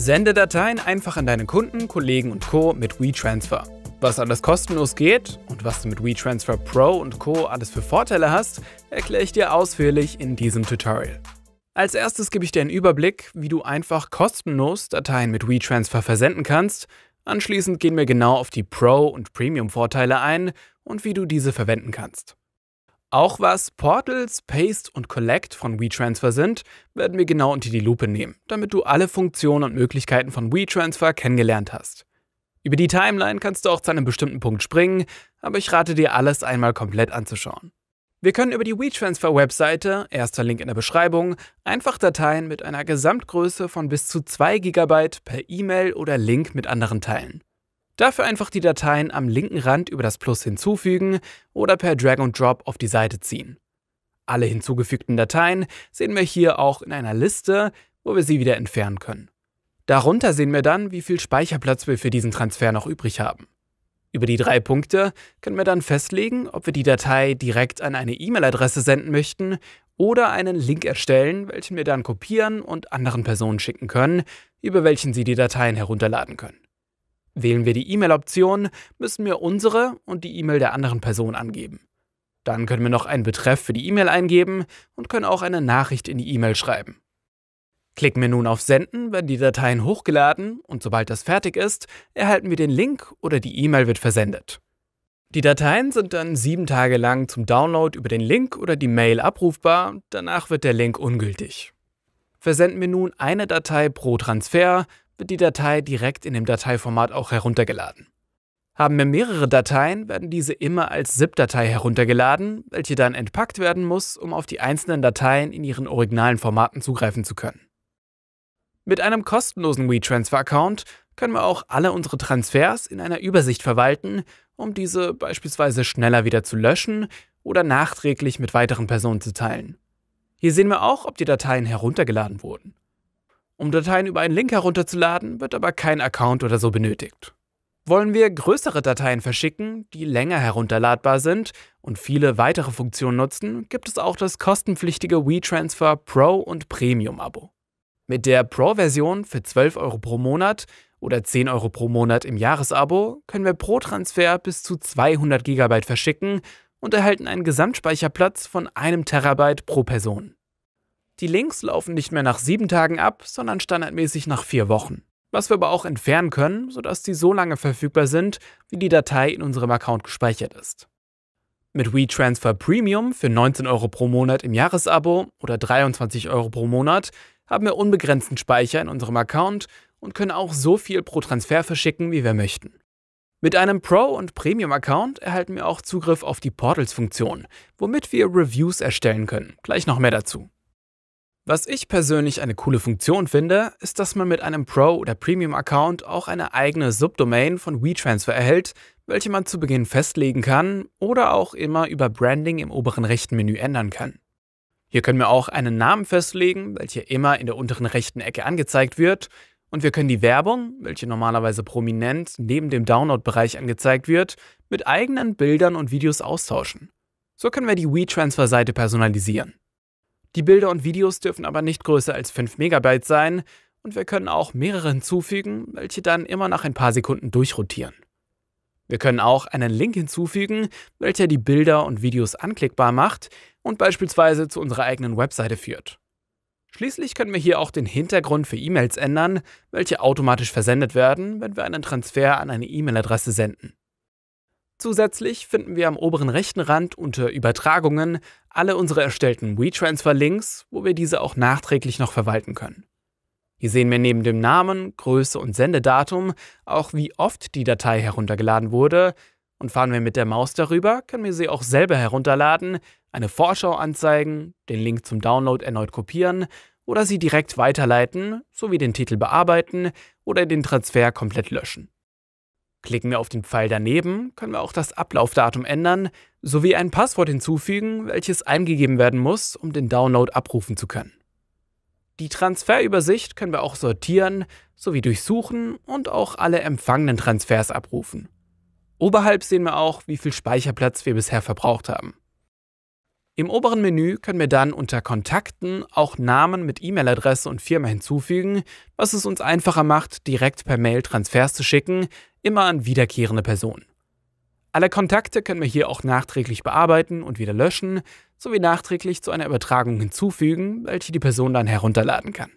Sende Dateien einfach an deine Kunden, Kollegen und Co. mit WeTransfer. Was alles kostenlos geht und was du mit WeTransfer Pro und Co. alles für Vorteile hast, erkläre ich dir ausführlich in diesem Tutorial. Als erstes gebe ich dir einen Überblick, wie du einfach kostenlos Dateien mit WeTransfer versenden kannst. Anschließend gehen wir genau auf die Pro- und Premium-Vorteile ein und wie du diese verwenden kannst. Auch was Portals, Paste und Collect von WeTransfer sind, werden wir genau unter die Lupe nehmen, damit du alle Funktionen und Möglichkeiten von WeTransfer kennengelernt hast. Über die Timeline kannst du auch zu einem bestimmten Punkt springen, aber ich rate dir, alles einmal komplett anzuschauen. Wir können über die WeTransfer-Webseite, erster Link in der Beschreibung, einfach Dateien mit einer Gesamtgröße von bis zu 2 GB per E-Mail oder Link mit anderen teilen. Dafür einfach die Dateien am linken Rand über das Plus hinzufügen oder per Drag und Drop auf die Seite ziehen. Alle hinzugefügten Dateien sehen wir hier auch in einer Liste, wo wir sie wieder entfernen können. Darunter sehen wir dann, wie viel Speicherplatz wir für diesen Transfer noch übrig haben. Über die drei Punkte können wir dann festlegen, ob wir die Datei direkt an eine E-Mail-Adresse senden möchten oder einen Link erstellen, welchen wir dann kopieren und anderen Personen schicken können, über welchen sie die Dateien herunterladen können. Wählen wir die E-Mail-Option, müssen wir unsere und die E-Mail der anderen Person angeben. Dann können wir noch einen Betreff für die E-Mail eingeben und können auch eine Nachricht in die E-Mail schreiben. Klicken wir nun auf Senden, werden die Dateien hochgeladen und sobald das fertig ist, erhalten wir den Link oder die E-Mail wird versendet. Die Dateien sind dann sieben Tage lang zum Download über den Link oder die Mail abrufbar, danach wird der Link ungültig. Versenden wir nun eine Datei pro Transfer, wird die Datei direkt in dem Dateiformat auch heruntergeladen. Haben wir mehrere Dateien, werden diese immer als ZIP-Datei heruntergeladen, welche dann entpackt werden muss, um auf die einzelnen Dateien in ihren originalen Formaten zugreifen zu können. Mit einem kostenlosen WeTransfer-Account können wir auch alle unsere Transfers in einer Übersicht verwalten, um diese beispielsweise schneller wieder zu löschen oder nachträglich mit weiteren Personen zu teilen. Hier sehen wir auch, ob die Dateien heruntergeladen wurden. Um Dateien über einen Link herunterzuladen, wird aber kein Account oder so benötigt. Wollen wir größere Dateien verschicken, die länger herunterladbar sind und viele weitere Funktionen nutzen, gibt es auch das kostenpflichtige WeTransfer Pro und Premium Abo. Mit der Pro-Version für 12 Euro pro Monat oder 10 Euro pro Monat im Jahresabo können wir pro Transfer bis zu 200 GB verschicken und erhalten einen Gesamtspeicherplatz von einem Terabyte pro Person. Die Links laufen nicht mehr nach sieben Tagen ab, sondern standardmäßig nach vier Wochen. Was wir aber auch entfernen können, sodass sie so lange verfügbar sind, wie die Datei in unserem Account gespeichert ist. Mit WeTransfer Premium für 19 Euro pro Monat im Jahresabo oder 23 Euro pro Monat haben wir unbegrenzten Speicher in unserem Account und können auch so viel pro Transfer verschicken, wie wir möchten. Mit einem Pro- und Premium-Account erhalten wir auch Zugriff auf die Portals-Funktion, womit wir Reviews erstellen können. Gleich noch mehr dazu. Was ich persönlich eine coole Funktion finde, ist, dass man mit einem Pro- oder Premium-Account auch eine eigene Subdomain von WeTransfer erhält, welche man zu Beginn festlegen kann oder auch immer über Branding im oberen rechten Menü ändern kann. Hier können wir auch einen Namen festlegen, welcher immer in der unteren rechten Ecke angezeigt wird, und wir können die Werbung, welche normalerweise prominent neben dem Download-Bereich angezeigt wird, mit eigenen Bildern und Videos austauschen. So können wir die WeTransfer-Seite personalisieren. Die Bilder und Videos dürfen aber nicht größer als 5 Megabyte sein und wir können auch mehrere hinzufügen, welche dann immer nach ein paar Sekunden durchrotieren. Wir können auch einen Link hinzufügen, welcher die Bilder und Videos anklickbar macht und beispielsweise zu unserer eigenen Webseite führt. Schließlich können wir hier auch den Hintergrund für E-Mails ändern, welche automatisch versendet werden, wenn wir einen Transfer an eine E-Mail-Adresse senden. Zusätzlich finden wir am oberen rechten Rand unter Übertragungen alle unsere erstellten WeTransfer-Links, wo wir diese auch nachträglich noch verwalten können. Hier sehen wir neben dem Namen, Größe und Sendedatum auch, wie oft die Datei heruntergeladen wurde. Und fahren wir mit der Maus darüber, können wir sie auch selber herunterladen, eine Vorschau anzeigen, den Link zum Download erneut kopieren oder sie direkt weiterleiten, sowie den Titel bearbeiten oder den Transfer komplett löschen. Klicken wir auf den Pfeil daneben, können wir auch das Ablaufdatum ändern sowie ein Passwort hinzufügen, welches eingegeben werden muss, um den Download abrufen zu können. Die Transferübersicht können wir auch sortieren sowie durchsuchen und auch alle empfangenen Transfers abrufen. Oberhalb sehen wir auch, wie viel Speicherplatz wir bisher verbraucht haben. Im oberen Menü können wir dann unter Kontakten auch Namen mit E-Mail-Adresse und Firma hinzufügen, was es uns einfacher macht, direkt per Mail Transfers zu schicken, immer an wiederkehrende Personen. Alle Kontakte können wir hier auch nachträglich bearbeiten und wieder löschen, sowie nachträglich zu einer Übertragung hinzufügen, welche die Person dann herunterladen kann.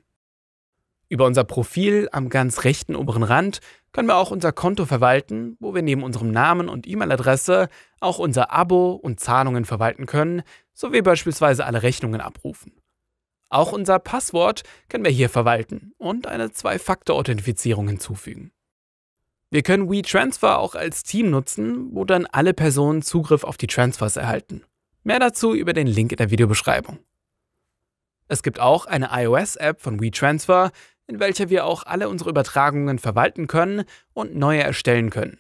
Über unser Profil am ganz rechten oberen Rand können wir auch unser Konto verwalten, wo wir neben unserem Namen und E-Mail-Adresse auch unser Abo und Zahlungen verwalten können, sowie beispielsweise alle Rechnungen abrufen. Auch unser Passwort können wir hier verwalten und eine Zwei-Faktor-Authentifizierung hinzufügen. Wir können WeTransfer auch als Team nutzen, wo dann alle Personen Zugriff auf die Transfers erhalten. Mehr dazu über den Link in der Videobeschreibung. Es gibt auch eine iOS-App von WeTransfer, in welcher wir auch alle unsere Übertragungen verwalten können und neue erstellen können.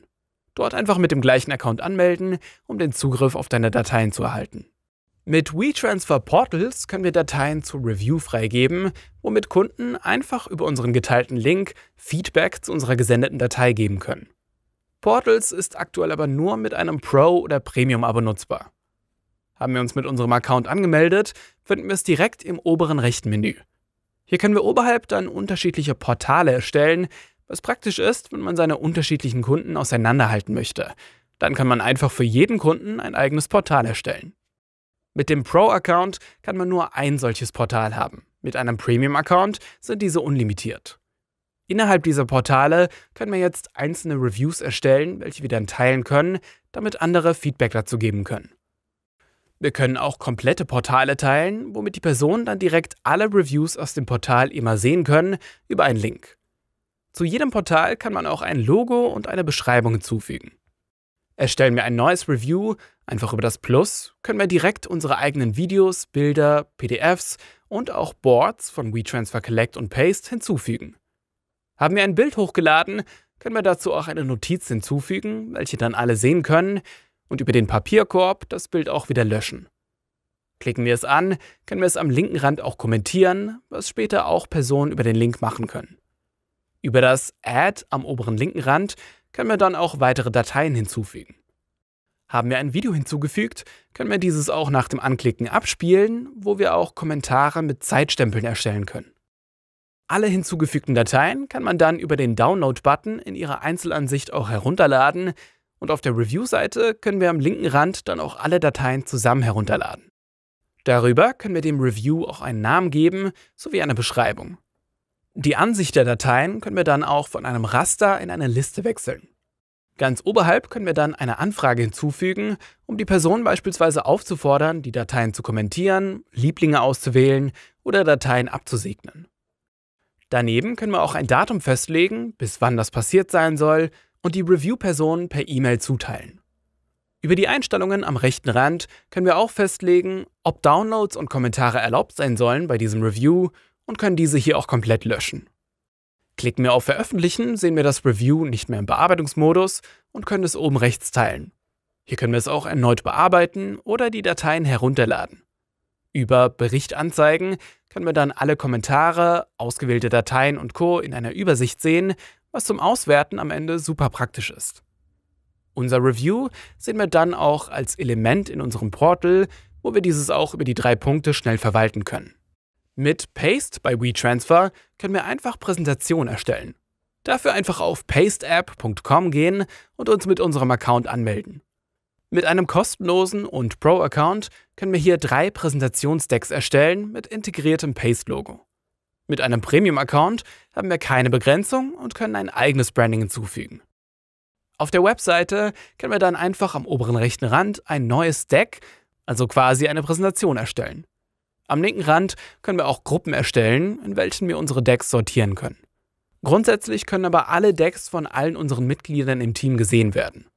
Dort einfach mit dem gleichen Account anmelden, um den Zugriff auf deine Dateien zu erhalten. Mit WeTransfer Portals können wir Dateien zu Review freigeben, womit Kunden einfach über unseren geteilten Link Feedback zu unserer gesendeten Datei geben können. Portals ist aktuell aber nur mit einem Pro- oder Premium-Abo nutzbar. Haben wir uns mit unserem Account angemeldet, finden wir es direkt im oberen rechten Menü. Hier können wir oberhalb dann unterschiedliche Portale erstellen, was praktisch ist, wenn man seine unterschiedlichen Kunden auseinanderhalten möchte. Dann kann man einfach für jeden Kunden ein eigenes Portal erstellen. Mit dem Pro-Account kann man nur ein solches Portal haben. Mit einem Premium-Account sind diese unlimitiert. Innerhalb dieser Portale können wir jetzt einzelne Reviews erstellen, welche wir dann teilen können, damit andere Feedback dazu geben können. Wir können auch komplette Portale teilen, womit die Personen dann direkt alle Reviews aus dem Portal immer sehen können über einen Link. Zu jedem Portal kann man auch ein Logo und eine Beschreibung hinzufügen. Erstellen wir ein neues Review, einfach über das Plus, können wir direkt unsere eigenen Videos, Bilder, PDFs und auch Boards von WeTransfer Collect und Paste hinzufügen. Haben wir ein Bild hochgeladen, können wir dazu auch eine Notiz hinzufügen, welche dann alle sehen können, und über den Papierkorb das Bild auch wieder löschen. Klicken wir es an, können wir es am linken Rand auch kommentieren, was später auch Personen über den Link machen können. Über das Add am oberen linken Rand können wir dann auch weitere Dateien hinzufügen. Haben wir ein Video hinzugefügt, können wir dieses auch nach dem Anklicken abspielen, wo wir auch Kommentare mit Zeitstempeln erstellen können. Alle hinzugefügten Dateien kann man dann über den Download-Button in ihrer Einzelansicht auch herunterladen, und auf der Review-Seite können wir am linken Rand dann auch alle Dateien zusammen herunterladen. Darüber können wir dem Review auch einen Namen geben sowie eine Beschreibung. Die Ansicht der Dateien können wir dann auch von einem Raster in eine Liste wechseln. Ganz oberhalb können wir dann eine Anfrage hinzufügen, um die Person beispielsweise aufzufordern, die Dateien zu kommentieren, Lieblinge auszuwählen oder Dateien abzusegnen. Daneben können wir auch ein Datum festlegen, bis wann das passiert sein soll und die Review-Person per E-Mail zuteilen. Über die Einstellungen am rechten Rand können wir auch festlegen, ob Downloads und Kommentare erlaubt sein sollen bei diesem Review und können diese hier auch komplett löschen. Klicken wir auf Veröffentlichen, sehen wir das Review nicht mehr im Bearbeitungsmodus und können es oben rechts teilen. Hier können wir es auch erneut bearbeiten oder die Dateien herunterladen. Über Bericht anzeigen können wir dann alle Kommentare, ausgewählte Dateien und Co. in einer Übersicht sehen was zum Auswerten am Ende super praktisch ist. Unser Review sehen wir dann auch als Element in unserem Portal, wo wir dieses auch über die drei Punkte schnell verwalten können. Mit Paste bei WeTransfer können wir einfach Präsentationen erstellen. Dafür einfach auf pasteapp.com gehen und uns mit unserem Account anmelden. Mit einem kostenlosen und Pro-Account können wir hier drei Präsentationsdecks erstellen mit integriertem Paste-Logo. Mit einem Premium-Account haben wir keine Begrenzung und können ein eigenes Branding hinzufügen. Auf der Webseite können wir dann einfach am oberen rechten Rand ein neues Deck, also quasi eine Präsentation erstellen. Am linken Rand können wir auch Gruppen erstellen, in welchen wir unsere Decks sortieren können. Grundsätzlich können aber alle Decks von allen unseren Mitgliedern im Team gesehen werden.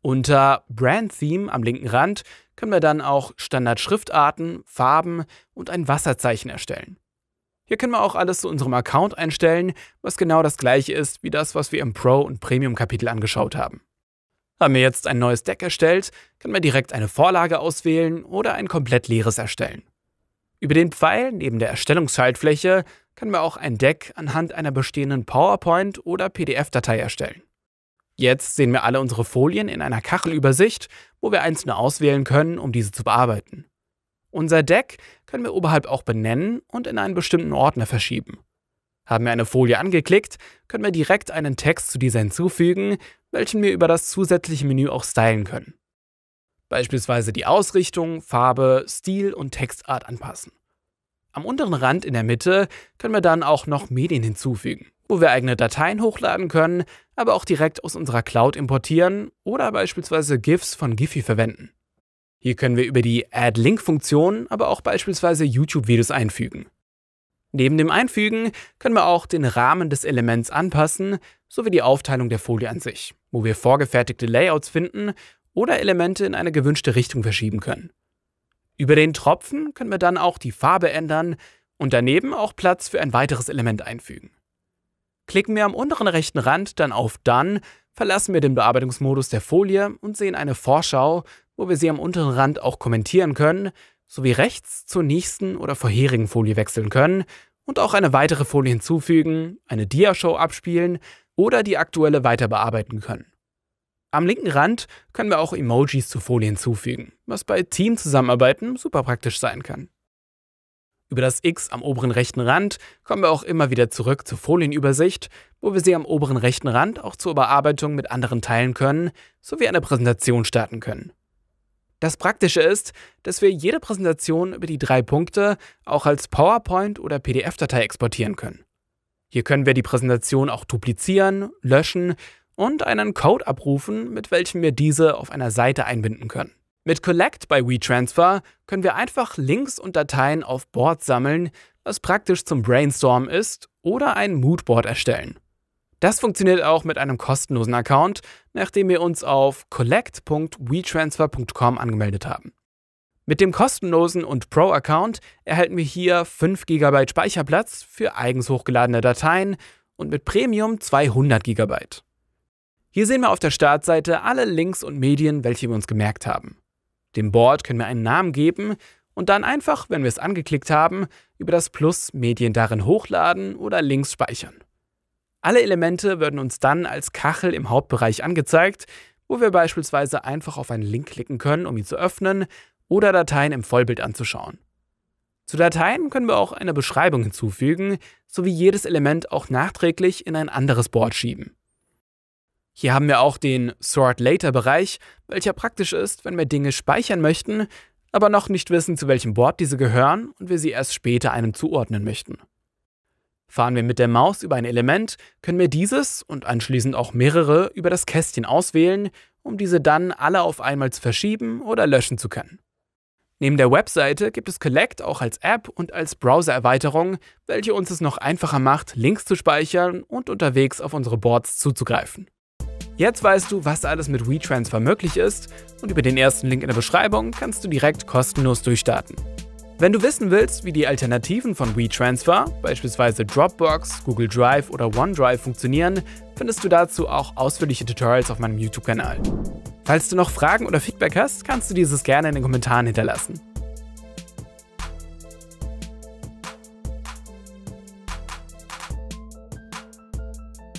Unter Brand Theme am linken Rand können wir dann auch Standard-Schriftarten, Farben und ein Wasserzeichen erstellen. Hier können wir auch alles zu unserem Account einstellen, was genau das gleiche ist wie das, was wir im Pro- und Premium-Kapitel angeschaut haben. Haben wir jetzt ein neues Deck erstellt, können wir direkt eine Vorlage auswählen oder ein komplett leeres erstellen. Über den Pfeil neben der Erstellungsschaltfläche können wir auch ein Deck anhand einer bestehenden PowerPoint- oder PDF-Datei erstellen. Jetzt sehen wir alle unsere Folien in einer Kachelübersicht, wo wir einzelne auswählen können, um diese zu bearbeiten. Unser Deck können wir oberhalb auch benennen und in einen bestimmten Ordner verschieben. Haben wir eine Folie angeklickt, können wir direkt einen Text zu dieser hinzufügen, welchen wir über das zusätzliche Menü auch stylen können. Beispielsweise die Ausrichtung, Farbe, Stil und Textart anpassen. Am unteren Rand in der Mitte können wir dann auch noch Medien hinzufügen, wo wir eigene Dateien hochladen können, aber auch direkt aus unserer Cloud importieren oder beispielsweise GIFs von Giphy verwenden. Hier können wir über die Add-Link-Funktion aber auch beispielsweise YouTube-Videos einfügen. Neben dem Einfügen können wir auch den Rahmen des Elements anpassen, sowie die Aufteilung der Folie an sich, wo wir vorgefertigte Layouts finden oder Elemente in eine gewünschte Richtung verschieben können. Über den Tropfen können wir dann auch die Farbe ändern und daneben auch Platz für ein weiteres Element einfügen. Klicken wir am unteren rechten Rand dann auf Done, verlassen wir den Bearbeitungsmodus der Folie und sehen eine Vorschau, wo wir sie am unteren Rand auch kommentieren können, sowie rechts zur nächsten oder vorherigen Folie wechseln können und auch eine weitere Folie hinzufügen, eine Diashow abspielen oder die aktuelle weiter bearbeiten können. Am linken Rand können wir auch Emojis zur Folie hinzufügen, was bei Teamzusammenarbeiten super praktisch sein kann. Über das X am oberen rechten Rand kommen wir auch immer wieder zurück zur Folienübersicht, wo wir sie am oberen rechten Rand auch zur Bearbeitung mit anderen teilen können, sowie eine Präsentation starten können. Das Praktische ist, dass wir jede Präsentation über die drei Punkte auch als PowerPoint oder PDF-Datei exportieren können. Hier können wir die Präsentation auch duplizieren, löschen und einen Code abrufen, mit welchem wir diese auf einer Seite einbinden können. Mit Collect bei WeTransfer können wir einfach Links und Dateien auf Boards sammeln, was praktisch zum Brainstorm ist, oder ein Moodboard erstellen. Das funktioniert auch mit einem kostenlosen Account, nachdem wir uns auf collect.wetransfer.com angemeldet haben. Mit dem kostenlosen und Pro-Account erhalten wir hier 5 GB Speicherplatz für eigens hochgeladene Dateien und mit Premium 200 GB. Hier sehen wir auf der Startseite alle Links und Medien, welche wir uns gemerkt haben. Dem Board können wir einen Namen geben und dann einfach, wenn wir es angeklickt haben, über das Plus Medien darin hochladen oder Links speichern. Alle Elemente würden uns dann als Kachel im Hauptbereich angezeigt, wo wir beispielsweise einfach auf einen Link klicken können, um ihn zu öffnen oder Dateien im Vollbild anzuschauen. Zu Dateien können wir auch eine Beschreibung hinzufügen, sowie jedes Element auch nachträglich in ein anderes Board schieben. Hier haben wir auch den Sort Later Bereich, welcher praktisch ist, wenn wir Dinge speichern möchten, aber noch nicht wissen, zu welchem Board diese gehören und wir sie erst später einem zuordnen möchten. Fahren wir mit der Maus über ein Element, können wir dieses und anschließend auch mehrere über das Kästchen auswählen, um diese dann alle auf einmal zu verschieben oder löschen zu können. Neben der Webseite gibt es Collect auch als App und als Browser-Erweiterung, welche uns es noch einfacher macht, Links zu speichern und unterwegs auf unsere Boards zuzugreifen. Jetzt weißt du, was alles mit WeTransfer möglich ist und über den ersten Link in der Beschreibung kannst du direkt kostenlos durchstarten. Wenn du wissen willst, wie die Alternativen von WeTransfer, beispielsweise Dropbox, Google Drive oder OneDrive funktionieren, findest du dazu auch ausführliche Tutorials auf meinem YouTube-Kanal. Falls du noch Fragen oder Feedback hast, kannst du dieses gerne in den Kommentaren hinterlassen.